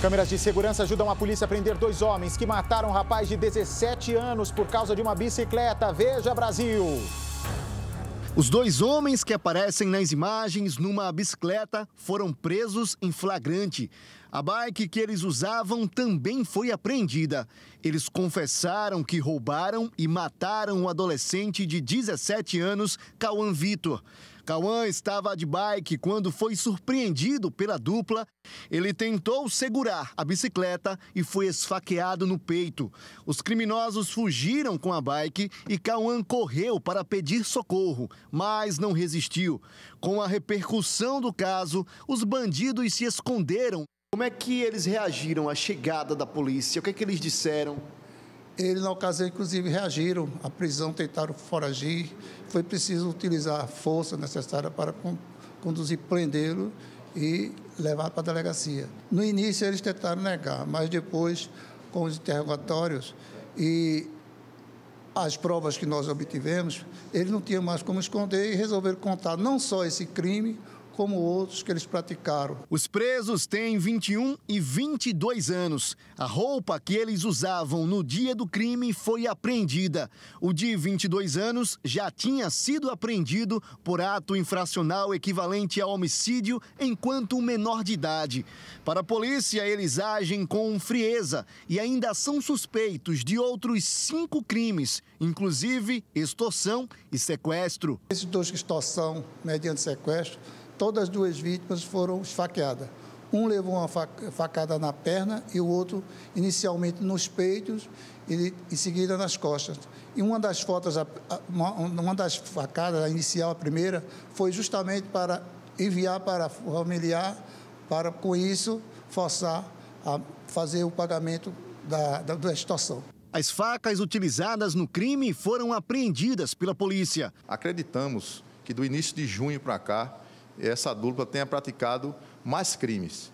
Câmeras de segurança ajudam a polícia a prender dois homens que mataram um rapaz de 17 anos por causa de uma bicicleta. Veja, Brasil! Os dois homens que aparecem nas imagens numa bicicleta foram presos em flagrante. A bike que eles usavam também foi apreendida. Eles confessaram que roubaram e mataram o um adolescente de 17 anos, Cauã Vitor. Cauã estava de bike quando foi surpreendido pela dupla. Ele tentou segurar a bicicleta e foi esfaqueado no peito. Os criminosos fugiram com a bike e Cauã correu para pedir socorro, mas não resistiu. Com a repercussão do caso, os bandidos se esconderam. Como é que eles reagiram à chegada da polícia? O que é que eles disseram? Eles, na ocasião, inclusive, reagiram à prisão, tentaram foragir. Foi preciso utilizar a força necessária para conduzir, prendê-lo e levar para a delegacia. No início, eles tentaram negar, mas depois, com os interrogatórios e as provas que nós obtivemos, eles não tinham mais como esconder e resolveram contar não só esse crime, como outros que eles praticaram. Os presos têm 21 e 22 anos. A roupa que eles usavam no dia do crime foi apreendida. O de 22 anos já tinha sido apreendido por ato infracional equivalente a homicídio enquanto menor de idade. Para a polícia, eles agem com frieza e ainda são suspeitos de outros cinco crimes, inclusive extorsão e sequestro. Esses dois extorsão mediante sequestro todas as duas vítimas foram esfaqueadas. Um levou uma facada na perna e o outro, inicialmente, nos peitos e, em seguida, nas costas. E uma das fotos, uma das facadas, a inicial, a primeira, foi justamente para enviar para familiar, para, com isso, forçar a fazer o pagamento da, da, da extorsão. As facas utilizadas no crime foram apreendidas pela polícia. Acreditamos que do início de junho para cá, essa dupla tenha praticado mais crimes.